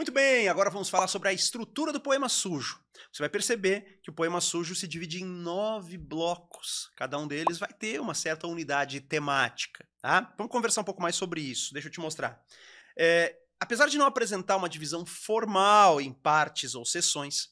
Muito bem, agora vamos falar sobre a estrutura do poema sujo. Você vai perceber que o poema sujo se divide em nove blocos. Cada um deles vai ter uma certa unidade temática. Tá? Vamos conversar um pouco mais sobre isso. Deixa eu te mostrar. É, apesar de não apresentar uma divisão formal em partes ou seções,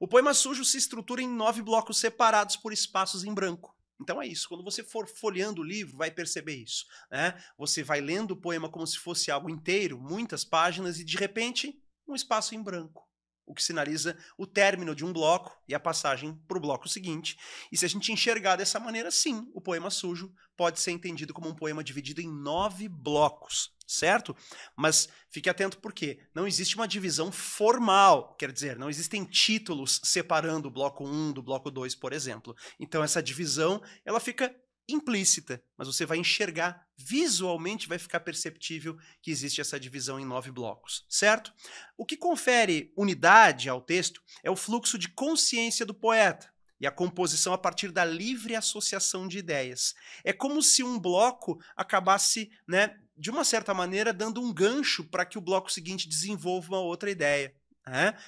o poema sujo se estrutura em nove blocos separados por espaços em branco. Então é isso. Quando você for folheando o livro, vai perceber isso. Né? Você vai lendo o poema como se fosse algo inteiro, muitas páginas, e de repente um espaço em branco, o que sinaliza o término de um bloco e a passagem para o bloco seguinte. E se a gente enxergar dessa maneira, sim, o poema sujo pode ser entendido como um poema dividido em nove blocos, certo? Mas fique atento porque não existe uma divisão formal, quer dizer, não existem títulos separando o bloco 1 do bloco 2, por exemplo. Então essa divisão, ela fica implícita, mas você vai enxergar visualmente, vai ficar perceptível que existe essa divisão em nove blocos, certo? O que confere unidade ao texto é o fluxo de consciência do poeta e a composição a partir da livre associação de ideias. É como se um bloco acabasse, né, de uma certa maneira, dando um gancho para que o bloco seguinte desenvolva uma outra ideia.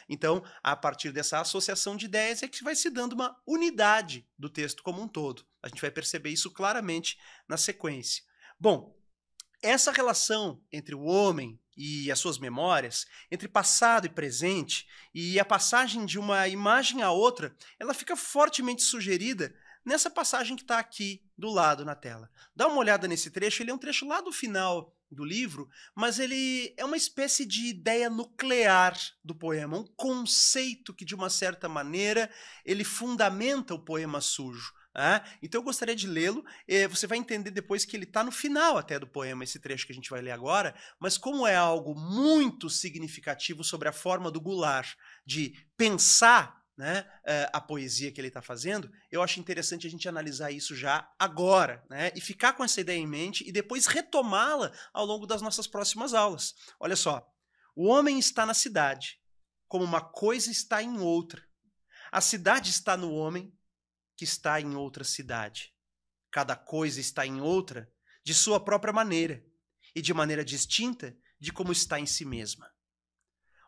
Então, a partir dessa associação de ideias é que vai se dando uma unidade do texto como um todo. A gente vai perceber isso claramente na sequência. Bom, essa relação entre o homem e as suas memórias, entre passado e presente, e a passagem de uma imagem a outra, ela fica fortemente sugerida nessa passagem que está aqui do lado na tela. Dá uma olhada nesse trecho, ele é um trecho lá do final do livro, mas ele é uma espécie de ideia nuclear do poema, um conceito que, de uma certa maneira, ele fundamenta o poema sujo. Ah, então eu gostaria de lê-lo. Eh, você vai entender depois que ele está no final até do poema, esse trecho que a gente vai ler agora. Mas como é algo muito significativo sobre a forma do Goulart de pensar né, eh, a poesia que ele está fazendo, eu acho interessante a gente analisar isso já agora, né, e ficar com essa ideia em mente e depois retomá-la ao longo das nossas próximas aulas. Olha só, o homem está na cidade, como uma coisa está em outra. A cidade está no homem, que está em outra cidade. Cada coisa está em outra, de sua própria maneira, e de maneira distinta de como está em si mesma.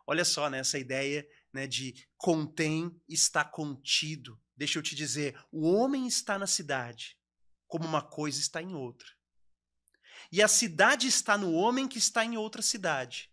Olha só, né, essa ideia né, de contém, está contido. Deixa eu te dizer, o homem está na cidade, como uma coisa está em outra. E a cidade está no homem que está em outra cidade.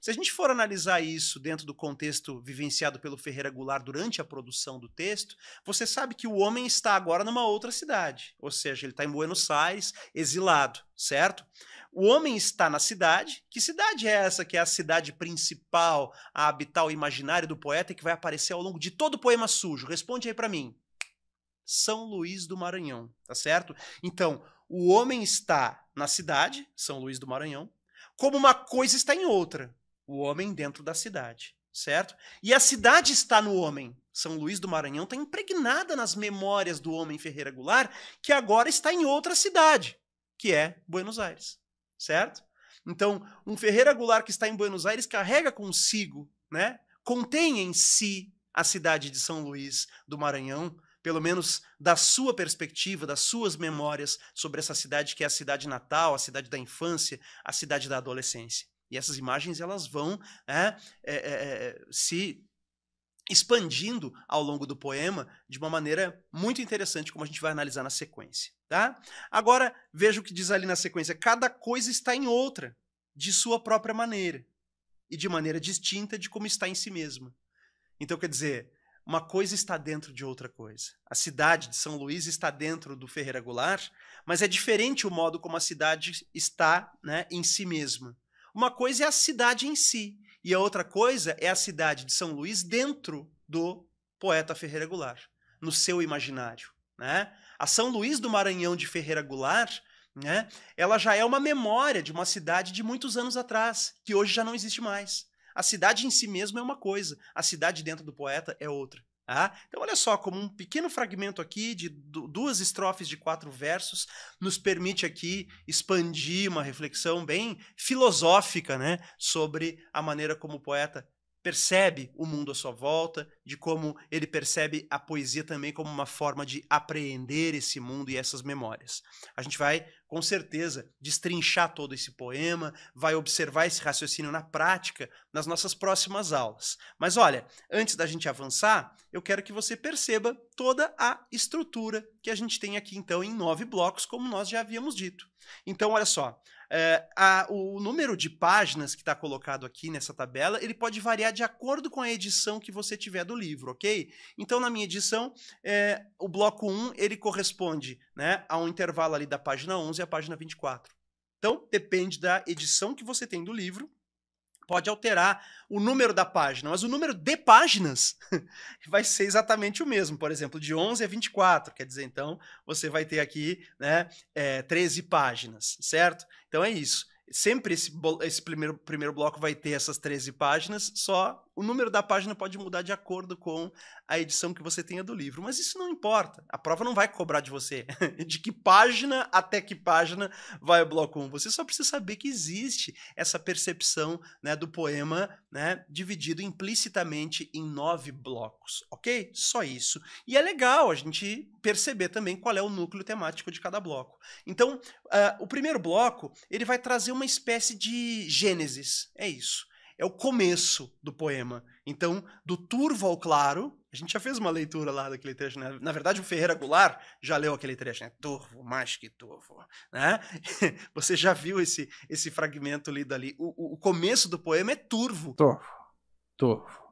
Se a gente for analisar isso dentro do contexto vivenciado pelo Ferreira Goulart durante a produção do texto, você sabe que o homem está agora numa outra cidade, ou seja, ele está em Buenos Aires, exilado, certo? O homem está na cidade. Que cidade é essa que é a cidade principal a habitar o imaginário do poeta e que vai aparecer ao longo de todo o poema sujo? Responde aí para mim. São Luís do Maranhão, tá certo? Então, o homem está na cidade, São Luís do Maranhão, como uma coisa está em outra, o homem dentro da cidade, certo? E a cidade está no homem. São Luís do Maranhão está impregnada nas memórias do homem Ferreira Goulart, que agora está em outra cidade, que é Buenos Aires certo? Então, um Ferreira Goulart que está em Buenos Aires carrega consigo, né? Contém em si a cidade de São Luís do Maranhão, pelo menos da sua perspectiva, das suas memórias sobre essa cidade que é a cidade natal, a cidade da infância, a cidade da adolescência. E essas imagens elas vão né, é, é, é, se expandindo ao longo do poema de uma maneira muito interessante, como a gente vai analisar na sequência. Tá? Agora, veja o que diz ali na sequência. Cada coisa está em outra, de sua própria maneira, e de maneira distinta de como está em si mesma. Então, quer dizer, uma coisa está dentro de outra coisa. A cidade de São Luís está dentro do Ferreira Goulart, mas é diferente o modo como a cidade está né, em si mesma. Uma coisa é a cidade em si, e a outra coisa é a cidade de São Luís dentro do poeta Ferreira Goulart, no seu imaginário. Né? A São Luís do Maranhão de Ferreira Goulart, né, ela já é uma memória de uma cidade de muitos anos atrás, que hoje já não existe mais. A cidade em si mesma é uma coisa, a cidade dentro do poeta é outra. Ah, então, olha só, como um pequeno fragmento aqui de duas estrofes de quatro versos nos permite aqui expandir uma reflexão bem filosófica né, sobre a maneira como o poeta percebe o mundo à sua volta, de como ele percebe a poesia também como uma forma de apreender esse mundo e essas memórias. A gente vai, com certeza, destrinchar todo esse poema, vai observar esse raciocínio na prática nas nossas próximas aulas. Mas olha, antes da gente avançar, eu quero que você perceba toda a estrutura que a gente tem aqui, então, em nove blocos, como nós já havíamos dito. Então, olha só, é, a, o número de páginas que está colocado aqui nessa tabela, ele pode variar de acordo com a edição que você tiver do livro, ok? Então, na minha edição, é, o bloco 1, ele corresponde né, a um intervalo ali da página 11 à página 24. Então, depende da edição que você tem do livro, pode alterar o número da página, mas o número de páginas vai ser exatamente o mesmo. Por exemplo, de 11 a 24, quer dizer, então você vai ter aqui né, é, 13 páginas, certo? Então é isso. Sempre esse, esse primeiro, primeiro bloco vai ter essas 13 páginas, só o número da página pode mudar de acordo com a edição que você tenha do livro, mas isso não importa. A prova não vai cobrar de você de que página até que página vai o bloco 1. Um. Você só precisa saber que existe essa percepção né, do poema né, dividido implicitamente em nove blocos, ok? Só isso. E é legal a gente perceber também qual é o núcleo temático de cada bloco. Então, uh, o primeiro bloco ele vai trazer uma espécie de gênesis, é isso é o começo do poema. Então, do turvo ao claro, a gente já fez uma leitura lá daquele trecho, né? Na verdade, o Ferreira Goulart já leu aquele trecho, né? Turvo, mais que turvo, né? Você já viu esse, esse fragmento lido ali. O, o começo do poema é turvo. Turvo, turvo.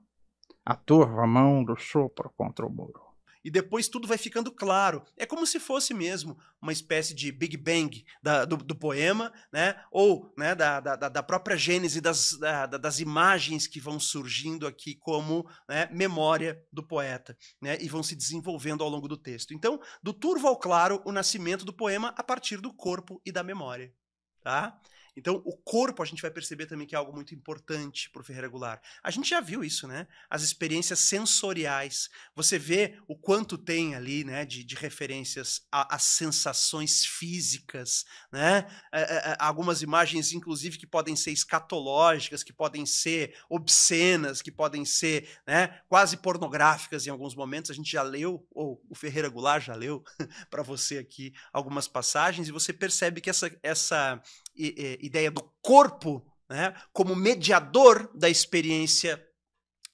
A turva mão do sopro contra o muro e depois tudo vai ficando claro. É como se fosse mesmo uma espécie de Big Bang da, do, do, poema, né? ou né, da, da, da própria gênese das, da, das imagens que vão surgindo aqui como né, memória do poeta né? e vão se desenvolvendo ao longo do texto. Então, do turvo ao claro, o nascimento do poema a partir do corpo e da memória. Tá? Então, o corpo a gente vai perceber também que é algo muito importante para o Ferreira Goulart. A gente já viu isso, né? As experiências sensoriais. Você vê o quanto tem ali, né, de, de referências às sensações físicas, né? A, é, a, é, é, algumas imagens, inclusive, que podem ser escatológicas, que podem ser obscenas, que podem ser, né, quase pornográficas em alguns momentos. A gente já leu, ou o Ferreira Goulart já leu para você aqui algumas passagens e você percebe que essa, essa ideia do corpo né, como mediador da experiência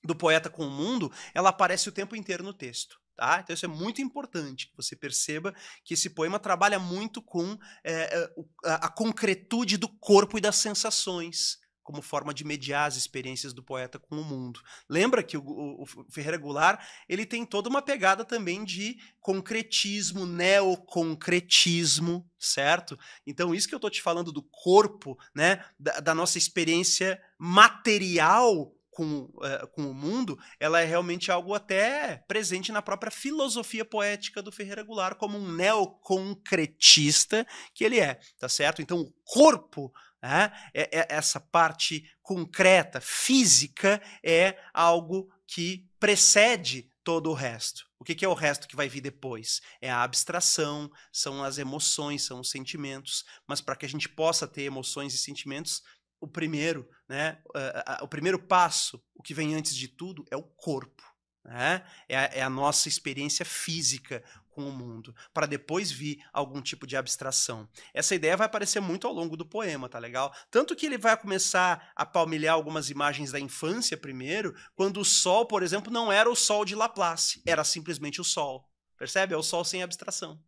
do poeta com o mundo, ela aparece o tempo inteiro no texto. Tá? Então isso é muito importante que você perceba que esse poema trabalha muito com é, a concretude do corpo e das sensações como forma de mediar as experiências do poeta com o mundo. Lembra que o, o, o Ferreira Goulart ele tem toda uma pegada também de concretismo, neoconcretismo, certo? Então isso que eu estou te falando do corpo, né, da, da nossa experiência material com, uh, com o mundo, ela é realmente algo até presente na própria filosofia poética do Ferreira Goulart, como um neoconcretista que ele é, tá certo? Então, o corpo né? É, é, essa parte concreta, física, é algo que precede todo o resto. O que, que, é o resto que vai vir depois? É a abstração, são as emoções, são os sentimentos. Mas para que a gente possa ter emoções e sentimentos, o primeiro, né, o primeiro passo, o que vem antes de tudo, é o corpo. Né? É, a, é a nossa experiência física, com o mundo, para depois vir algum tipo de abstração. Essa ideia vai aparecer muito ao longo do poema, tá legal? Tanto que ele vai começar a palmilhar algumas imagens da infância primeiro, quando o sol, por exemplo, não era o sol de Laplace, era simplesmente o sol. Percebe? É o sol sem abstração.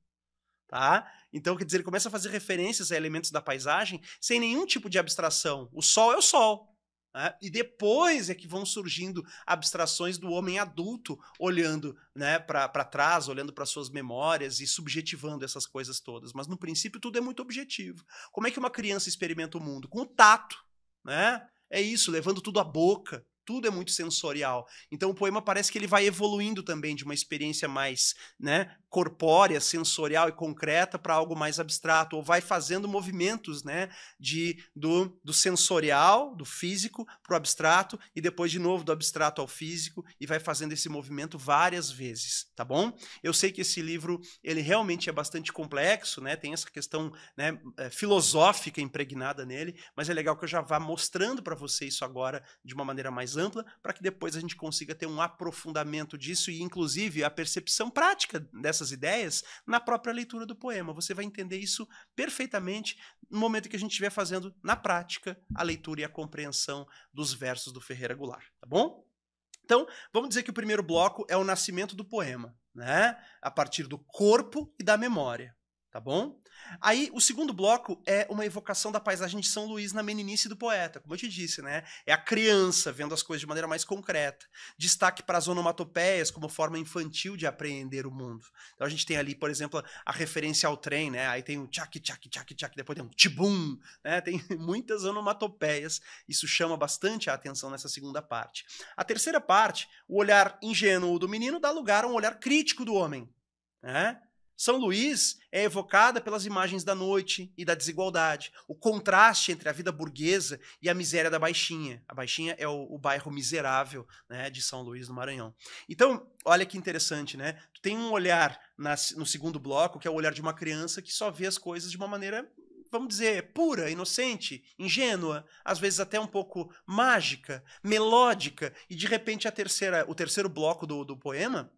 Tá? Então, quer dizer, ele começa a fazer referências a elementos da paisagem sem nenhum tipo de abstração. O sol é o sol, né? E depois é que vão surgindo abstrações do homem adulto olhando né, para trás, olhando para suas memórias e subjetivando essas coisas todas. Mas no princípio tudo é muito objetivo. Como é que uma criança experimenta o mundo? Com o tato. Né? É isso, levando tudo à boca, tudo é muito sensorial. Então o poema parece que ele vai evoluindo também de uma experiência mais, né, corpórea, sensorial e concreta para algo mais abstrato, ou vai fazendo movimentos né, de, do, do sensorial, do físico, para o abstrato, e depois de novo do abstrato ao físico, e vai fazendo esse movimento várias vezes, tá bom? Eu sei que esse livro ele realmente é bastante complexo, né, tem essa questão né, eh, filosófica impregnada nele, mas é legal que eu já vá mostrando para você isso agora de uma maneira mais ampla, para que depois a gente consiga ter um aprofundamento disso e, inclusive, a percepção prática dessas essas ideias na própria leitura do poema. Você vai entender isso perfeitamente no momento que a gente estiver fazendo, na prática, a leitura e a compreensão dos versos do Ferreira Goulart, tá bom? Então, vamos dizer que o primeiro bloco é o nascimento do poema, né? A partir do corpo e da memória tá bom? Aí o segundo bloco é uma evocação da paisagem de São Luís na meninice do poeta, como eu te disse, né? É a criança vendo as coisas de maneira mais concreta. Destaque para as onomatopeias como forma infantil de apreender o mundo. Então a gente tem ali, por exemplo, a referência ao trem, né? Aí tem o um tchac, tchac, tchac, tchac, depois tem um tibum, né? Tem muitas onomatopeias. Isso chama bastante a atenção nessa segunda parte. A terceira parte, o olhar ingênuo do menino dá lugar a um olhar crítico do homem, né? São Luís é evocada pelas imagens da noite e da desigualdade, o contraste entre a vida burguesa e a miséria da Baixinha. A Baixinha é o, o bairro miserável né, de São Luís, no Maranhão. Então, olha que interessante, né? tem um olhar na, no segundo bloco, que é o olhar de uma criança que só vê as coisas de uma maneira vamos dizer, pura, inocente, ingênua, às vezes até um pouco mágica, melódica, e de repente a terceira, o terceiro bloco do, do poema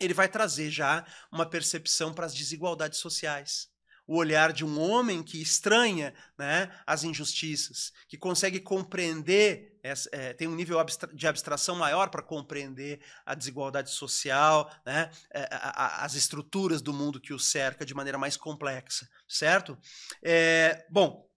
ele vai trazer já uma percepção para as desigualdades sociais. O olhar de um homem que estranha né, as injustiças, que consegue compreender, é, tem um nível de abstração maior para compreender a desigualdade social, né, é, a, a, as estruturas do mundo que o cerca de maneira mais complexa, certo? É, bom,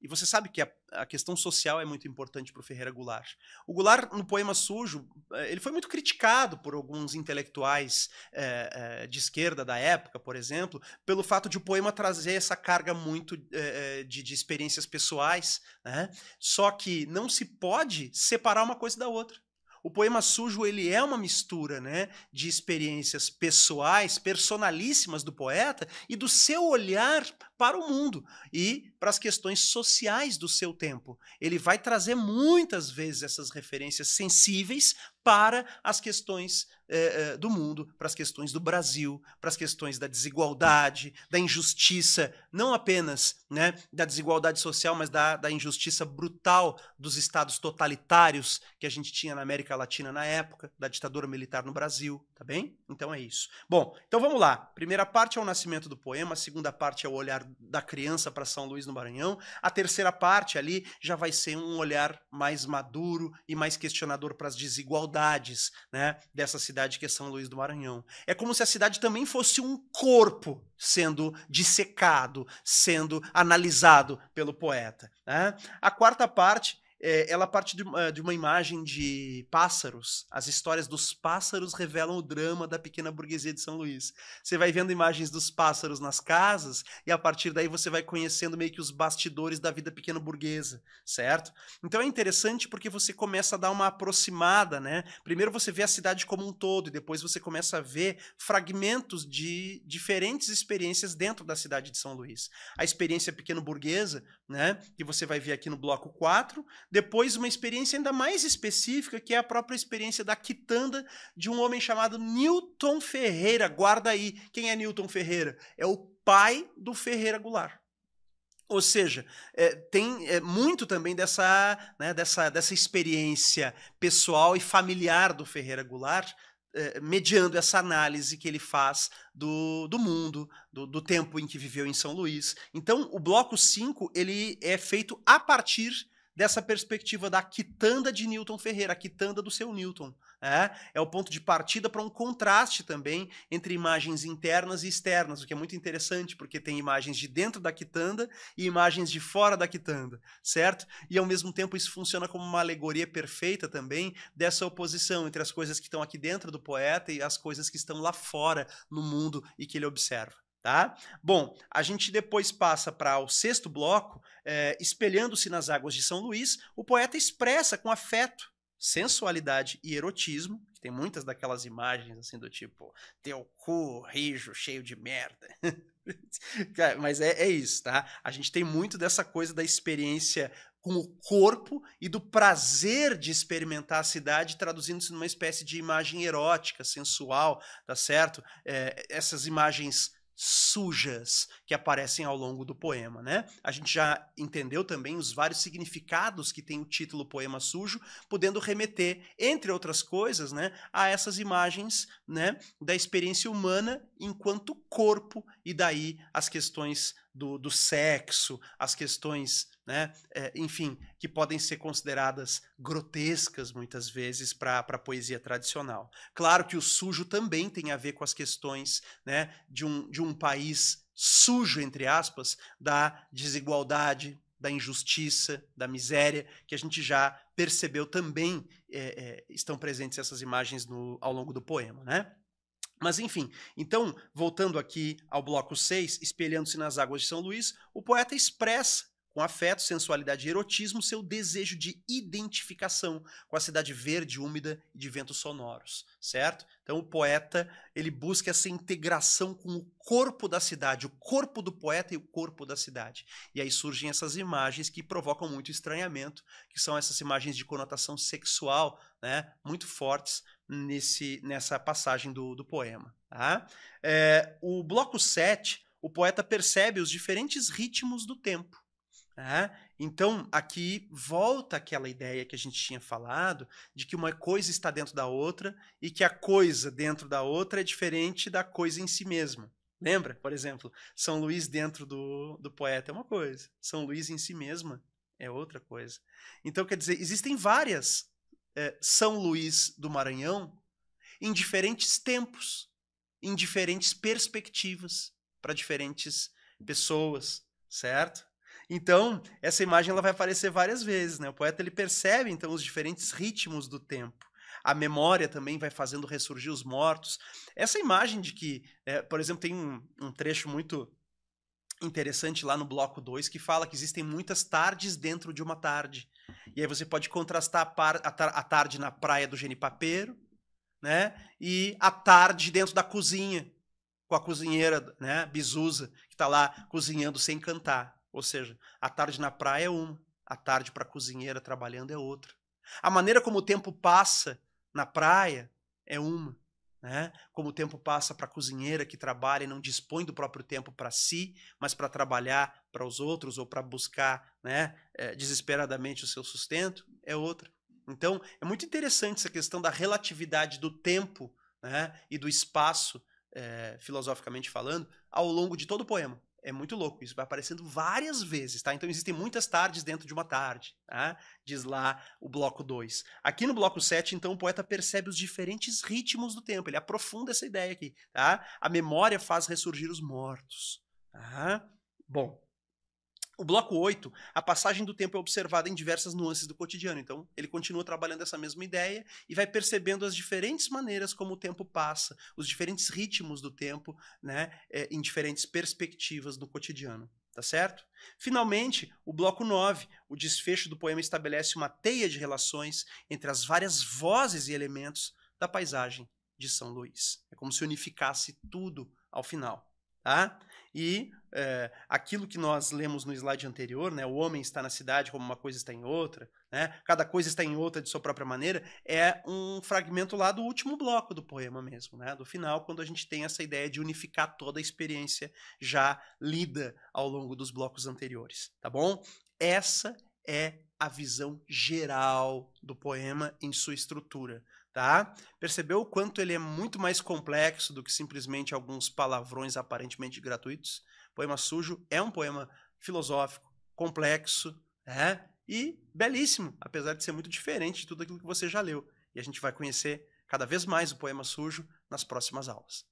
e você sabe que a a questão social é muito importante para o Ferreira Goulart. O Goulart, no Poema Sujo, eh, ele foi muito criticado por alguns intelectuais eh, eh, de esquerda da época, por exemplo, pelo fato de o poema trazer essa carga muito de, de, experiências pessoais. Né? Só que não se pode separar uma coisa da outra. O poema sujo ele é uma mistura né, de experiências pessoais, personalíssimas do poeta e do seu olhar para o mundo e para as questões sociais do seu tempo. Ele vai trazer muitas vezes essas referências sensíveis para as questões eh, eh, do mundo, para as questões do Brasil, para as questões da desigualdade, da injustiça, não apenas né, da desigualdade social, mas da, da injustiça brutal dos estados totalitários que a gente tinha na América Latina na época, da ditadura militar no Brasil, tá bem? Então é isso. Bom, então vamos lá. Primeira parte é o nascimento do poema, a segunda parte é o olhar da criança para São Luís no Maranhão. A terceira parte ali já vai ser um olhar mais maduro e mais questionador para as desigualdades né, dessa cidade que é São Luís do Maranhão. É como se a cidade também fosse um corpo sendo dissecado, sendo analisado pelo poeta. Né? A quarta parte é, ela parte de, de, uma imagem de pássaros. As histórias dos pássaros revelam o drama da pequena burguesia de São Luís. Você vai vendo imagens dos pássaros nas casas e a partir daí você vai conhecendo meio que os bastidores da vida pequena burguesa, certo? Então é interessante porque você começa a dar uma aproximada, né? Primeiro você vê a cidade como um todo e depois você começa a ver fragmentos de diferentes experiências dentro da cidade de São Luís. A experiência pequeno burguesa, né? Que você vai ver aqui no bloco 4, depois, uma experiência ainda mais específica, que é a própria experiência da quitanda de um homem chamado Newton Ferreira. Guarda aí, quem é Newton Ferreira? É o pai do Ferreira Goulart. Ou seja, é, tem é, muito também dessa, né, dessa, dessa experiência pessoal e familiar do Ferreira Goulart, é, mediando essa análise que ele faz do, do mundo, do, do tempo em que viveu em São Luís. Então, o bloco 5 ele é feito a partir dessa perspectiva da quitanda de Newton Ferreira, a quitanda do seu Newton. É, é o ponto de partida para um contraste também entre imagens internas e externas, o que é muito interessante, porque tem imagens de dentro da quitanda e imagens de fora da quitanda, certo? E ao mesmo tempo isso funciona como uma alegoria perfeita também dessa oposição entre as coisas que estão aqui dentro do poeta e as coisas que estão lá fora no mundo e que ele observa. Tá? Bom, a gente depois passa para o sexto bloco, é, espelhando-se nas águas de São Luís, o poeta expressa com afeto, sensualidade e erotismo, que tem muitas daquelas imagens assim do tipo teu cu rijo, cheio de merda. Mas é, é isso, tá? A gente tem muito dessa coisa da experiência com o corpo e do prazer de experimentar a cidade, traduzindo-se numa espécie de imagem erótica, sensual, tá certo? É, essas imagens sujas que aparecem ao longo do poema, né? A gente já entendeu também os vários significados que tem o título Poema Sujo, podendo remeter, entre outras coisas, né, a essas imagens, né, da experiência humana enquanto corpo e daí as questões do, do sexo, as questões, né, é, enfim, que podem ser consideradas grotescas muitas vezes para a poesia tradicional. Claro que o sujo também tem a ver com as questões né, de, um, de um país sujo, entre aspas, da desigualdade, da injustiça, da miséria, que a gente já percebeu também é, é, estão presentes essas imagens no, ao longo do poema. Né? Mas enfim, então, voltando aqui ao bloco 6, espelhando-se nas águas de São Luís, o poeta expressa com afeto, sensualidade e erotismo, seu desejo de identificação com a cidade verde, úmida e de ventos sonoros, certo? Então o poeta, ele busca essa integração com o corpo da cidade, o corpo do poeta e o corpo da cidade. E aí surgem essas imagens que provocam muito estranhamento, que são essas imagens de conotação sexual, né, muito fortes nesse nessa passagem do, do poema, tá? É, o bloco 7, o poeta percebe os diferentes ritmos do tempo então, aqui volta aquela ideia que a gente tinha falado de que uma coisa está dentro da outra e que a coisa dentro da outra é diferente da coisa em si mesma. Lembra, por exemplo, São Luís dentro do, do poeta é uma coisa, São Luís em si mesma é outra coisa. Então, quer dizer, existem várias é, São Luís do Maranhão em diferentes tempos, em diferentes perspectivas, para diferentes pessoas, certo? Então, essa imagem ela vai aparecer várias vezes, né? O poeta ele percebe então os diferentes ritmos do tempo. A memória também vai fazendo ressurgir os mortos. Essa imagem de que, é, por exemplo, tem um, um trecho muito interessante lá no bloco 2 que fala que existem muitas tardes dentro de uma tarde. E aí você pode contrastar a, par, a, tar, a tarde na praia do Genipapeiro, né? E a tarde dentro da cozinha, com a cozinheira, né, Bizuza, que está lá cozinhando sem cantar. Ou seja, a tarde na praia é uma, a tarde para a cozinheira trabalhando é outra. A maneira como o tempo passa na praia é uma, né? Como o tempo passa para a cozinheira que trabalha e não dispõe do próprio tempo para si, mas para trabalhar para os outros ou para buscar, né, eh, desesperadamente o seu sustento, é outra. Então, é muito interessante essa questão da relatividade do tempo né, e do espaço, é, filosoficamente falando, ao longo de todo o poema. É muito louco, isso vai aparecendo várias vezes, tá? Então existem muitas tardes dentro de uma tarde, tá? diz lá o bloco 2. Aqui no bloco 7, então, o poeta percebe os diferentes ritmos do tempo, ele aprofunda essa ideia aqui, tá? A memória faz ressurgir os mortos. Tá? Bom, o bloco 8, a passagem do tempo é observada em diversas nuances do cotidiano. Então, ele continua trabalhando essa mesma ideia e vai percebendo as diferentes maneiras como o tempo passa, os diferentes ritmos do tempo, né, é, em diferentes perspectivas do cotidiano. Tá certo? Finalmente, o bloco 9, o desfecho do poema estabelece uma teia de relações entre as várias vozes e elementos da paisagem de São Luís. É como se unificasse tudo ao final. Tá? E é, aquilo que nós lemos no slide anterior, né, o homem está na cidade como uma coisa está em outra, né, cada coisa está em outra de sua própria maneira, é um fragmento lá do último bloco do poema mesmo, né, do final, quando a gente tem essa ideia de unificar toda a experiência já lida ao longo dos blocos anteriores, tá bom? Essa é a visão geral do poema em sua estrutura tá? Percebeu o quanto ele é muito mais complexo do que simplesmente alguns palavrões aparentemente gratuitos? Poema Sujo é um poema filosófico, complexo, né? E belíssimo, apesar de ser muito diferente de tudo aquilo que você já leu. E a gente vai conhecer cada vez mais o poema sujo nas próximas aulas.